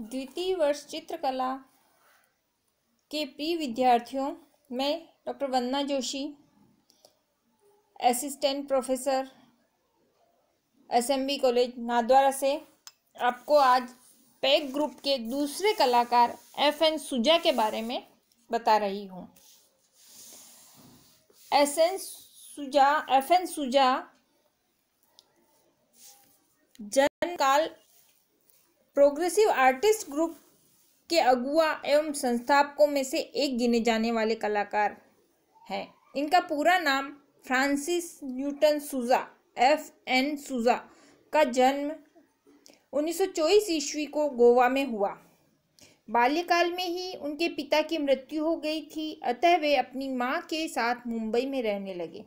द्वितीय वर्ष चित्रकला के प्री विद्यार्थियों में doctor Vandana Joshi assistant professor SMB college Nadwara से आपको आज पैक ग्रुप के दूसरे कलाकार एफ एन सुजा के बारे में बता रही हूँ S N Souza F N Souza जन्म काल प्रोग्रेसिव आर्टिस्ट ग्रुप के अगुआ एवं संस्थापकों में से एक गिने जाने वाले कलाकार हैं इनका पूरा नाम Francis Newton Souza F N Souza का जन्म 1924 ईस्वी को गोवा में हुआ बाल्यकाल में ही उनके पिता की मृत्यु हो गई थी अतः वे अपनी माँ के साथ मुंबई में रहने लगे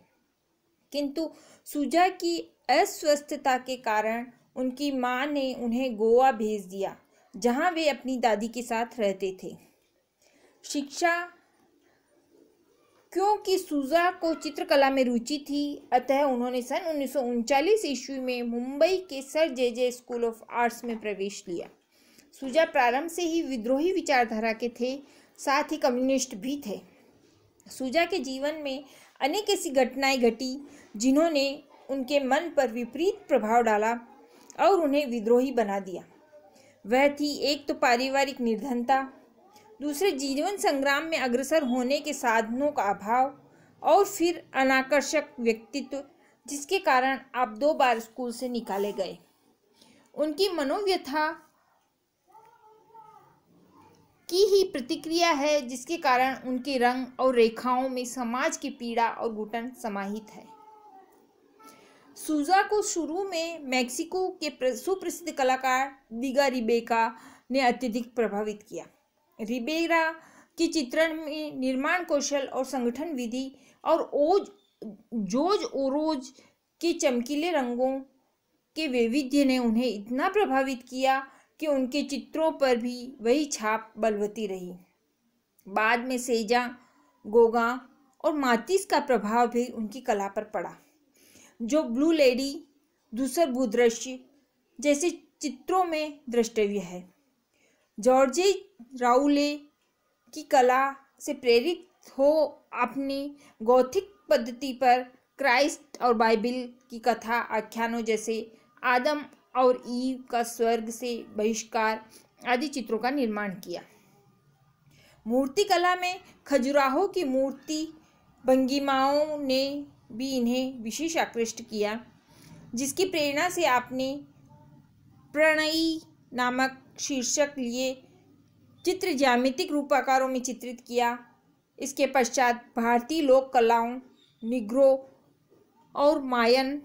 किंतु सुजा की अस्वस्थता के कारण उनकी माँ ने उन्हें गोवा भेज दिया जहाँ वे अपनी दादी के साथ रहते थे शिक्षा क्योंकि सूजा को चित्रकला में रुचि थी अतः उन्होंने सन उन्नीस ईस्वी में मुंबई के sir J J school of arts में प्रवेश लिया सूजा प्रारंभ से ही विद्रोही विचारधारा के थे साथ ही कम्युनिस्ट भी थे सूजा के जीवन में अनेक ऐसी घटनाएं घटी जिन्होंने उनके मन पर विपरीत प्रभाव डाला और उन्हें विद्रोही बना दिया वह थी एक तो पारिवारिक निर्धनता दूसरे जीवन संग्राम में अग्रसर होने के साधनों का अभाव और फिर अनाकर्षक व्यक्तित्व जिसके कारण आप दो बार स्कूल से निकाले गए उनकी मनोव्यथा की ही प्रतिक्रिया है जिसके कारण उनके रंग और रेखाओं में समाज की पीड़ा और घुटन समाहित है सूजा को शुरू में मैक्सिको के सुप्रसिद्ध कलाकार दिगा रिबेका ने अत्यधिक प्रभावित किया रिबेरा के चित्रण में निर्माण कौशल और संगठन विधि और ओज जोज ओरोज के चमकीले रंगों के वैविध्य ने उन्हें इतना प्रभावित किया कि उनके चित्रों पर भी वही छाप बलवती रही बाद में सेजा गोगा और मातिस का प्रभाव भी उनकी कला पर पड़ा जो ब्लू लेडी दूसर भूदृश्य जैसे चित्रों में दृष्टव्य है जॉर्जी राउले की कला से प्रेरित हो अपनी गौथिक पद्धति पर क्राइस्ट और बाइबिल की कथा आख्यानों जैसे आदम और ईव का स्वर्ग से बहिष्कार आदि चित्रों का निर्माण किया मूर्ति कला में खजुराहो की मूर्ति भंगिमाओं ने भी इन्हें विशेष आकृष्ट किया जिसकी प्रेरणा से आपने प्रणयी नामक शीर्षक लिए चित्र ज्यामितिक रूप आकारों में चित्रित किया इसके पश्चात भारतीय लोक कलाओं निग्रो और मायन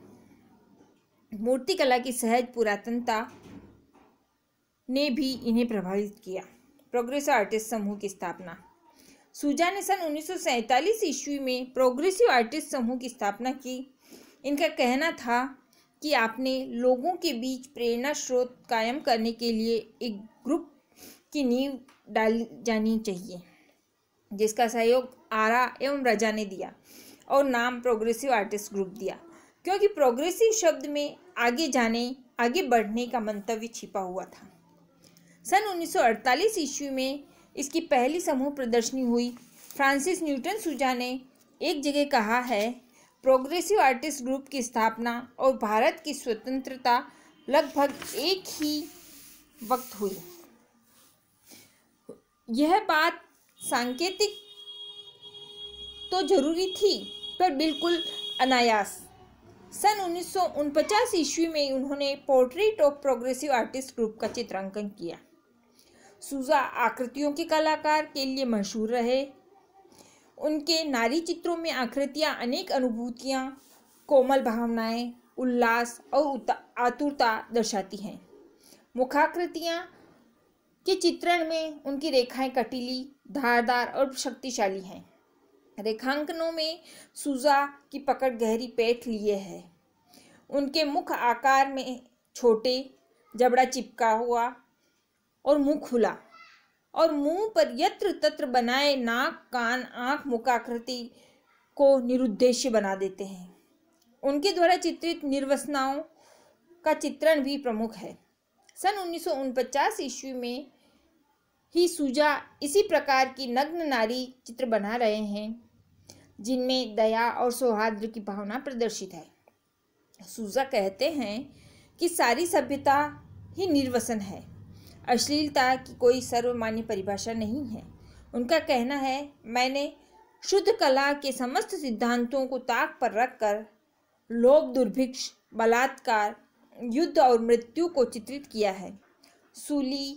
मूर्तिकला की सहज पुरातनता ने भी इन्हें प्रभावित किया प्रोग्रेस आर्टिस्ट समूह की स्थापना सुजा ने सन उन्नीस ईस्वी में प्रोग्रेसिव आर्टिस्ट समूह की स्थापना की इनका कहना था कि आपने लोगों के बीच प्रेरणा स्रोत कायम करने के लिए एक ग्रुप की नींव डाल जानी चाहिए जिसका सहयोग आरा एवं रजा ने दिया और नाम प्रोग्रेसिव आर्टिस्ट ग्रुप दिया क्योंकि प्रोग्रेसिव शब्द में आगे जाने आगे बढ़ने का मंतव्य छिपा हुआ था सन 1948 ईस्वी में इसकी पहली समूह प्रदर्शनी हुई फ्रांसिस न्यूटन सुजा ने एक जगह कहा है प्रोग्रेसिव आर्टिस्ट ग्रुप की स्थापना और भारत की स्वतंत्रता लगभग एक ही वक्त हुई यह बात सांकेतिक तो जरूरी थी पर बिल्कुल अनायास सन उन्नीस ईस्वी में उन्होंने portrait of progressive artist group का चित्रांकन किया सूजा आकृतियों के कलाकार के लिए मशहूर रहे उनके नारी चित्रों में आकृतियाँ अनेक अनुभूतियाँ कोमल भावनाएं उल्लास और आतुरता दर्शाती हैं मुखाकृतियाँ के चित्रण में उनकी रेखाएं कटीली धारदार और शक्तिशाली हैं रेखांकनों में सूजा की पकड़ गहरी पेट लिए है उनके मुख आकार में छोटे जबड़ा चिपका हुआ और मुंह खुला और मुंह पर यत्र तत्र बनाए नाक कान आंख मुखाकृति को निरुद्देश्य बना देते हैं उनके द्वारा चित्रित निर्वसनाओं का चित्रण भी प्रमुख है सन उन्नीस ईस्वी में ही सूजा इसी प्रकार की नग्न नारी चित्र बना रहे हैं जिनमें दया और सौहार्द की भावना प्रदर्शित है सूजा कहते हैं कि सारी सभ्यता ही निर्वसन है अश्लीलता की कोई सर्वमान्य परिभाषा नहीं है उनका कहना है मैंने शुद्ध कला के समस्त सिद्धांतों को ताक पर रखकर लोभ दुर्भिक्ष बलात्कार युद्ध और मृत्यु को चित्रित किया है सूली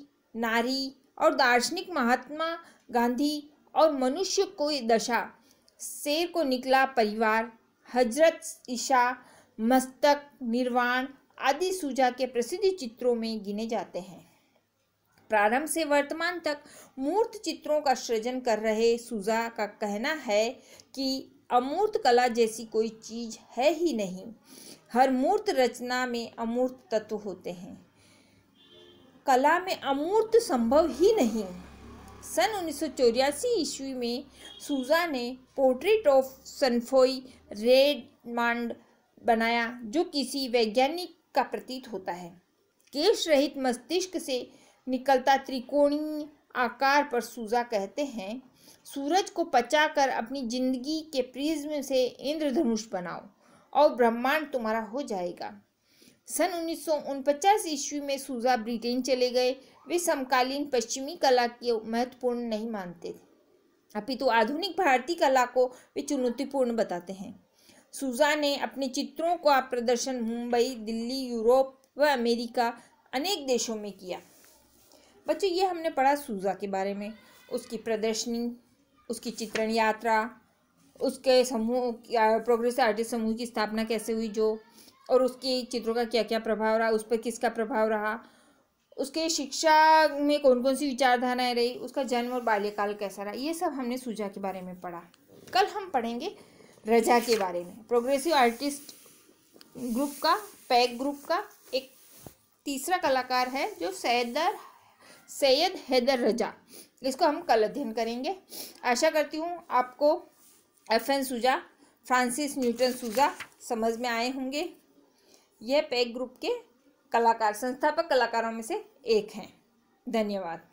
नारी और दार्शनिक महात्मा गांधी और मनुष्य को दशा शेर को निकला परिवार हजरत ईशा मस्तक निर्वाण आदि सूजा के प्रसिद्ध चित्रों में गिने जाते हैं प्रारंभ से वर्तमान तक मूर्त चित्रों का सृजन कर रहे सुजा का कहना है कि अमूर्त कला जैसी कोई चीज है ही नहीं हर मूर्त रचना में अमूर्त तत्व होते हैं कला में अमूर्त संभव ही नहीं सन उन्नीस ईस्वी में सूजा ने पोर्ट्रेट ऑफ सनफोई रेडमांड बनाया जो किसी वैज्ञानिक का प्रतीत होता है केश रहित मस्तिष्क से निकलता त्रिकोणीय आकार पर सूजा कहते हैं सूरज को पचाकर अपनी जिंदगी के प्रिज्म से इंद्रधनुष बनाओ और ब्रह्मांड तुम्हारा हो जाएगा सन उन्नीस ईस्वी में सूजा ब्रिटेन चले गए वे समकालीन पश्चिमी कला के महत्वपूर्ण नहीं मानते थे अपितु तो आधुनिक भारतीय कला को वे चुनौतीपूर्ण बताते हैं सूजा ने अपने चित्रों का प्रदर्शन मुंबई दिल्ली यूरोप व अमेरिका अनेक देशों में किया बच्चे ये हमने पढ़ा सूज़ा के बारे में उसकी प्रदर्शनी उसकी चित्रण यात्रा उसके समूह प्रोग्रेसिव आर्टिस्ट समूह की स्थापना कैसे हुई जो और उसके चित्रों का क्या क्या प्रभाव रहा उस पर किसका प्रभाव रहा उसके शिक्षा में कौन कौन सी विचारधाराएं रही उसका जन्म और बाल्यकाल कैसा रहा ये सब हमने सूजा के बारे में पढ़ा कल हम पढ़ेंगे रजा के बारे में प्रोग्रेसिव आर्टिस्ट ग्रुप का पैक ग्रुप का एक तीसरा कलाकार है जो सैदर सैयद हैदर रजा इसको हम कल अध्ययन करेंगे आशा करती हूँ आपको F N Souza Francis Newton Souza समझ में आए होंगे यह पैक ग्रुप के कलाकार संस्थापक कलाकारों में से एक हैं धन्यवाद